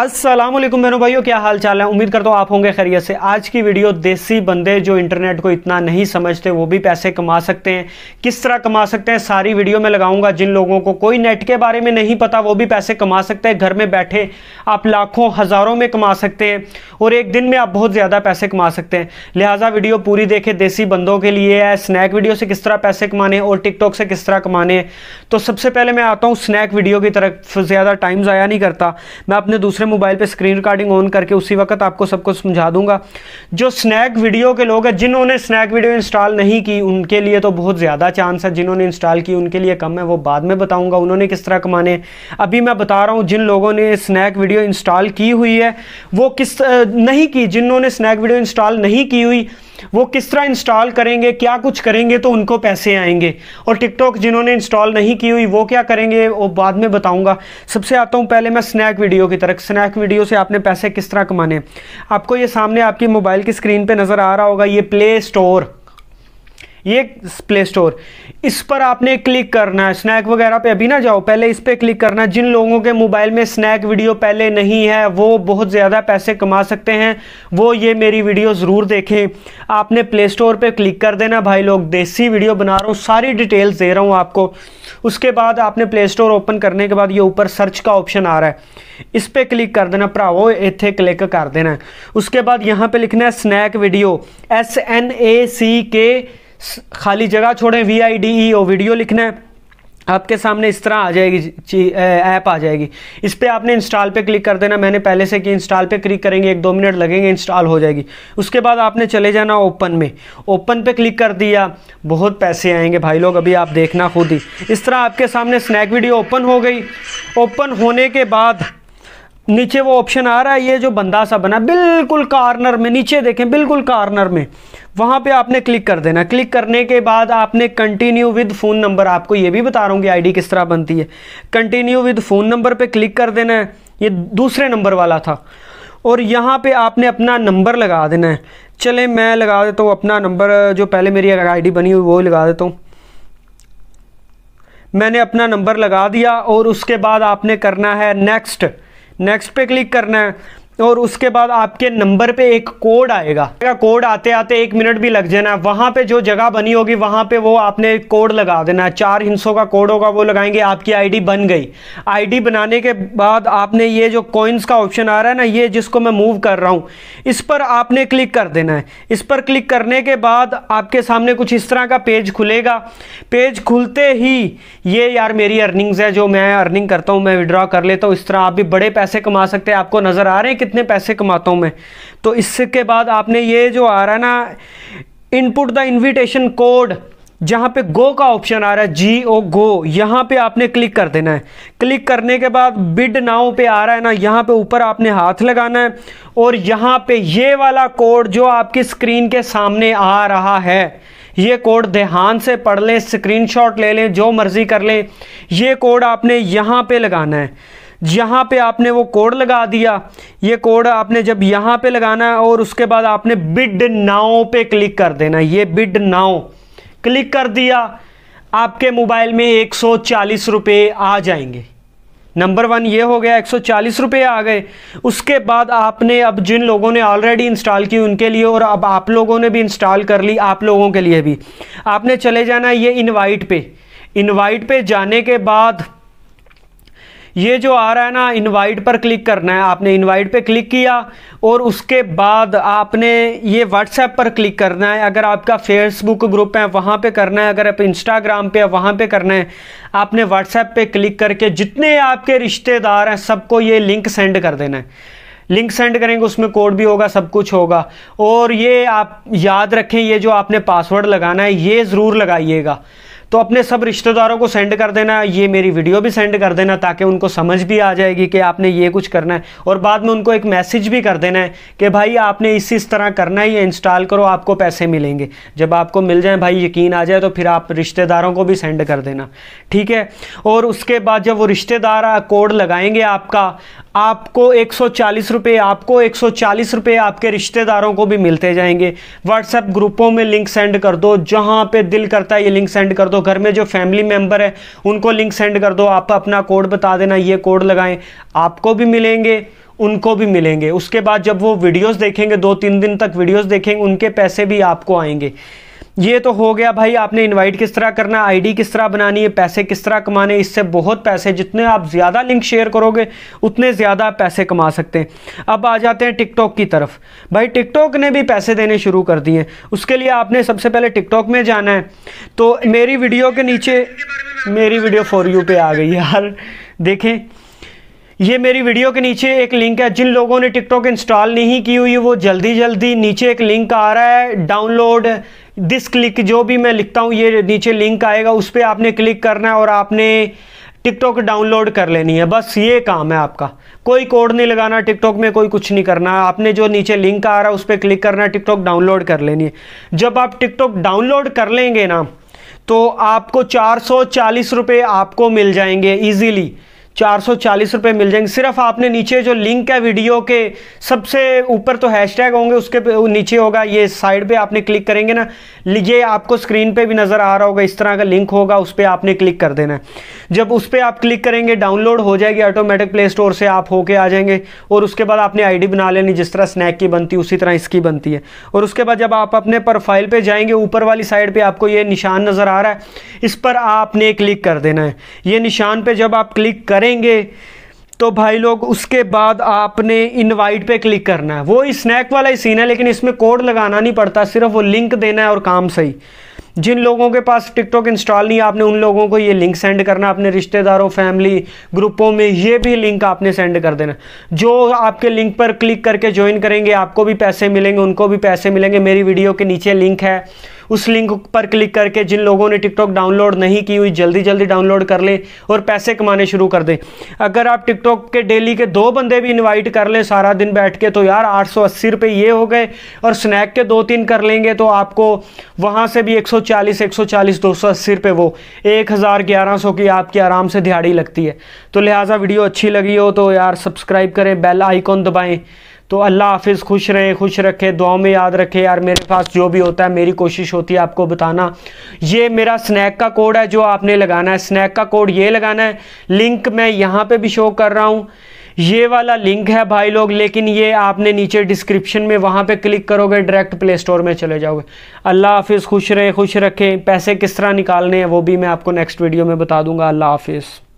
अस्सलाम वालेकुम बहनों भाइयों क्या हाल चाल है उम्मीद करता हूँ आप होंगे खैरियत से आज की वीडियो देसी बंदे जो इंटरनेट को इतना नहीं समझते वो भी पैसे कमा सकते हैं किस तरह कमा सकते हैं सारी वीडियो में लगाऊंगा जिन लोगों को कोई नेट के बारे में नहीं पता वो भी पैसे कमा सकते हैं घर में बैठे आप लाखों हज़ारों में कमा सकते हैं और एक दिन में आप बहुत ज़्यादा पैसे कमा सकते हैं लिहाजा वीडियो पूरी देखे देसी बंदों के लिए है स्नैक वीडियो से किस तरह पैसे कमाने और टिकटॉक से किस तरह कमाने तो सबसे पहले मैं आता हूँ स्नैक वीडियो की तरफ ज़्यादा टाइम ज़ाया नहीं करता मैं अपने दूसरे मोबाइल पे स्क्रीन रिकॉर्डिंग ऑन करके उसी वक्त आपको सबको समझा दूंगा जो स्नैक वीडियो के लोग हैं जिन्होंने स्नैक वीडियो इंस्टॉल नहीं की उनके लिए तो बहुत ज़्यादा चांस है जिन्होंने इंस्टॉल की उनके लिए कम है वो बाद में बताऊँगा उन्होंने किस तरह कमाने अभी मैं बता रहा हूँ जिन लोगों ने स्नैक वीडियो इंस्टॉल की हुई है वो किस नहीं की जिन्होंने स्नैक वीडियो इंस्टॉल नहीं की हुई वो किस तरह इंस्टॉल करेंगे क्या कुछ करेंगे तो उनको पैसे आएंगे और टिकटॉक जिन्होंने इंस्टॉल नहीं की हुई वो क्या करेंगे वो बाद में बताऊंगा सबसे आता हूँ पहले मैं स्नैक वीडियो की तरफ स्नैक वीडियो से आपने पैसे किस तरह कमाने आपको ये सामने आपकी मोबाइल की स्क्रीन पर नज़र आ रहा होगा ये प्ले स्टोर ये प्ले स्टोर इस पर आपने क्लिक करना है स्नैक वगैरह पे अभी ना जाओ पहले इस पर क्लिक करना जिन लोगों के मोबाइल में स्नैक वीडियो पहले नहीं है वो बहुत ज़्यादा पैसे कमा सकते हैं वो ये मेरी वीडियो ज़रूर देखें आपने प्ले स्टोर पर क्लिक कर देना भाई लोग देसी वीडियो बना रहा हूँ सारी डिटेल्स दे रहा हूँ आपको उसके बाद आपने प्ले स्टोर ओपन करने के बाद ये ऊपर सर्च का ऑप्शन आ रहा है इस पर क्लिक कर देना भरावो इतने क्लिक कर देना उसके बाद यहाँ पर लिखना है Snack Video S N A C के खाली जगह छोड़ें V I D E O video लिखना है आपके सामने इस तरह आ जाएगी ऐप आ जाएगी इस पर आपने इंस्टॉल पे क्लिक कर देना मैंने पहले से कि इंस्टॉल पे क्लिक करेंगे एक दो मिनट लगेंगे इंस्टॉल हो जाएगी उसके बाद आपने चले जाना ओपन में ओपन पे क्लिक कर दिया बहुत पैसे आएंगे भाई लोग अभी आप देखना खुद ही इस तरह आपके सामने स्नैक वीडियो ओपन हो गई ओपन होने के बाद नीचे वो ऑप्शन आ रहा है ये जो बंदा सा बना बिल्कुल कार्नर में नीचे देखें बिल्कुल कार्नर में वहां पे आपने क्लिक कर देना क्लिक करने के बाद आपने कंटिन्यू विद फ़ोन नंबर आपको ये भी बता रहा हूँ कि आईडी किस तरह बनती है कंटिन्यू विद फ़ोन नंबर पे क्लिक कर देना है ये दूसरे नंबर वाला था और यहाँ पे आपने अपना नंबर लगा देना है चले मैं लगा देता हूँ अपना नंबर जो पहले मेरी डी बनी हुई वो लगा देता हूँ मैंने अपना नंबर लगा दिया और उसके बाद आपने करना है नेक्स्ट नेक्स्ट पे क्लिक करना है और उसके बाद आपके नंबर पे एक कोड आएगा कोड आते आते एक मिनट भी लग जाना है वहां पे जो जगह बनी होगी वहां पे वो आपने कोड लगा देना है चार हिंसों का कोड होगा वो लगाएंगे आपकी आईडी बन गई आईडी बनाने के बाद आपने ये जो कॉइन्स का ऑप्शन आ रहा है ना ये जिसको मैं मूव कर रहा हूँ इस पर आपने क्लिक कर देना है इस पर क्लिक करने के बाद आपके सामने कुछ इस तरह का पेज खुलेगा पेज खुलते ही ये यार मेरी अर्निंग्स है जो मैं अर्निंग करता हूँ मैं विड्रॉ कर लेता हूँ इस तरह आप भी बड़े पैसे कमा सकते हैं आपको नज़र आ रहे हैं कितने पैसे कमाता हूँ मैं तो इसके बाद आपने ये जो आ रहा है ना इनपुट द इनविटेशन कोड जहाँ पे गो का ऑप्शन आ रहा है जी ओ गो यहाँ पे आपने क्लिक कर देना है क्लिक करने के बाद बिड नाउ पे आ रहा है ना यहाँ पे ऊपर आपने हाथ लगाना है और यहाँ पे ये वाला कोड जो आपकी स्क्रीन के सामने आ रहा है ये कोड ध्यान से पढ़ लें स्क्रीनशॉट ले लें जो मर्ज़ी कर लें ये कोड आपने यहाँ पे लगाना है जहाँ पे आपने वो कोड लगा दिया ये कोड आपने जब यहाँ पे लगाना है और उसके बाद आपने बिड नाव पे क्लिक कर देना ये बिड नाव क्लिक कर दिया आपके मोबाइल में एक सौ आ जाएंगे नंबर वन ये हो गया एक सौ आ गए उसके बाद आपने अब जिन लोगों ने ऑलरेडी इंस्टॉल की उनके लिए और अब आप लोगों ने भी इंस्टॉल कर ली आप लोगों के लिए भी आपने चले जाना ये इनवाइट पे इनवाइट पे जाने के बाद ये जो आ रहा है ना इनवाइट पर क्लिक करना है आपने इनवाइट पे क्लिक किया और उसके बाद आपने ये व्हाट्सएप पर क्लिक करना है अगर आपका फेसबुक ग्रुप है वहाँ पे करना है अगर आप इंस्टाग्राम पे है वहाँ पे करना है आपने व्हाट्सएप पे क्लिक करके जितने आपके रिश्तेदार हैं सबको ये लिंक सेंड कर देना है लिंक सेंड करेंगे उसमें कोड भी होगा सब कुछ होगा और ये आप याद रखें ये जो आपने पासवर्ड लगाना है ये ज़रूर लगाइएगा तो अपने सब रिश्तेदारों को सेंड कर देना ये मेरी वीडियो भी सेंड कर देना ताकि उनको समझ भी आ जाएगी कि आपने ये कुछ करना है और बाद में उनको एक मैसेज भी कर देना है कि भाई आपने इस इस तरह करना है ये इंस्टॉल करो आपको पैसे मिलेंगे जब आपको मिल जाए भाई यकीन आ जाए तो फिर आप रिश्तेदारों को भी सेंड कर देना ठीक है और उसके बाद जब वो रिश्तेदार कोड लगाएंगे आपका आपको एक सौ आपको एक सौ आपके रिश्तेदारों को भी मिलते जाएंगे व्हाट्सएप ग्रुपों में लिंक सेंड कर दो जहाँ पे दिल करता है ये लिंक सेंड कर दो घर में जो फैमिली मेम्बर है उनको लिंक सेंड कर दो आप अपना कोड बता देना ये कोड लगाएं आपको भी मिलेंगे उनको भी मिलेंगे उसके बाद जब वो वीडियोस देखेंगे दो तीन दिन तक वीडियोस देखेंगे उनके पैसे भी आपको आएंगे ये तो हो गया भाई आपने इनवाइट किस तरह करना आईडी किस तरह बनानी है पैसे किस तरह कमाने इससे बहुत पैसे जितने आप ज़्यादा लिंक शेयर करोगे उतने ज़्यादा पैसे कमा सकते हैं अब आ जाते हैं टिकटॉक की तरफ भाई टिकटॉक ने भी पैसे देने शुरू कर दिए उसके लिए आपने सबसे पहले टिकटॉक में जाना है तो मेरी वीडियो के नीचे मेरी वीडियो फॉर यू पे आ गई यार देखें ये मेरी वीडियो के नीचे एक लिंक है जिन लोगों ने टिकटॉक इंस्टॉल नहीं की हुई वो जल्दी जल्दी नीचे एक लिंक आ रहा है डाउनलोड दिस क्लिक जो भी मैं लिखता हूँ ये नीचे लिंक आएगा उस पर आपने क्लिक करना है और आपने टिकटॉक डाउनलोड कर लेनी है बस ये काम है आपका कोई कोड नहीं लगाना टिकटॉक में कोई कुछ नहीं करना आपने जो नीचे लिंक आ रहा है उस पर क्लिक करना है टिकटॉक डाउनलोड कर लेनी है जब आप टिकटॉक डाउनलोड कर लेंगे ना तो आपको चार सौ चालीस रुपये आपको मिल जाएंगे ईजीली चार सौ चालीस रुपये मिल जाएंगे सिर्फ आपने नीचे जो लिंक है वीडियो के सबसे ऊपर तो हैशटैग होंगे उसके नीचे होगा ये साइड पे आपने क्लिक करेंगे ना ये आपको स्क्रीन पे भी नज़र आ रहा होगा इस तरह का लिंक होगा उस पर आपने क्लिक कर देना है जब उस पर आप क्लिक करेंगे डाउनलोड हो जाएगी ऑटोमेटिक प्ले स्टोर से आप होके आ जाएंगे और उसके बाद आपने आई बना लेनी जिस तरह स्नैक की बनती है उसी तरह इसकी बनती है और उसके बाद जब आप अपने प्रोफाइल पर जाएंगे ऊपर वाली साइड पर आपको ये निशान नज़र आ रहा है इस पर आपने क्लिक कर देना है ये निशान पर जब आप क्लिक कर करेंगे तो भाई लोग उसके बाद आपने इनवाइट पे क्लिक करना है वो स्नैक वाला ही सीन है लेकिन इसमें कोड लगाना नहीं पड़ता सिर्फ वो लिंक देना है और काम सही जिन लोगों के पास टिकटॉक इंस्टॉल नहीं आपने उन लोगों को ये लिंक सेंड करना अपने रिश्तेदारों फैमिली ग्रुपों में ये भी लिंक आपने सेंड कर देना जो आपके लिंक पर क्लिक करके ज्वाइन करेंगे आपको भी पैसे मिलेंगे उनको भी पैसे मिलेंगे मेरी वीडियो के नीचे लिंक है उस लिंक पर क्लिक करके जिन लोगों ने टिकटॉक डाउनलोड नहीं की हुई जल्दी जल्दी डाउनलोड कर लें और पैसे कमाने शुरू कर दें अगर आप टिकटॉक के डेली के दो बंदे भी इन्वाइट कर लें सारा दिन बैठ के तो यार आठ सौ अस्सी रुपये ये हो गए और स्नैक के दो तीन कर लेंगे तो आपको वहाँ से भी एक सौ चालीस एक सौ चालीस दो सौ अस्सी रुपये वो एक हज़ार ग्यारह सौ की आपकी आराम से दिहाड़ी लगती है तो लिहाजा वीडियो अच्छी लगी हो तो यार सब्सक्राइब करें बेल आइकॉन दबाएँ तो अल्लाह हाफिज़ खुश रहे खुश रखे दुआ में याद रखे यार मेरे पास जो भी होता है मेरी कोशिश होती है आपको बताना ये मेरा स्नैक का कोड है जो आपने लगाना है स्नैक का कोड ये लगाना है लिंक मैं यहाँ पे भी शो कर रहा हूँ ये वाला लिंक है भाई लोग लेकिन ये आपने नीचे डिस्क्रिप्शन में वहाँ पे क्लिक करोगे डायरेक्ट प्ले स्टोर में चले जाओगे अल्लाह हाफिज़ खुश रहे खुश रखें पैसे किस तरह निकालने हैं वो भी मैं आपको नेक्स्ट वीडियो में बता दूंगा अल्लाह हाफिज़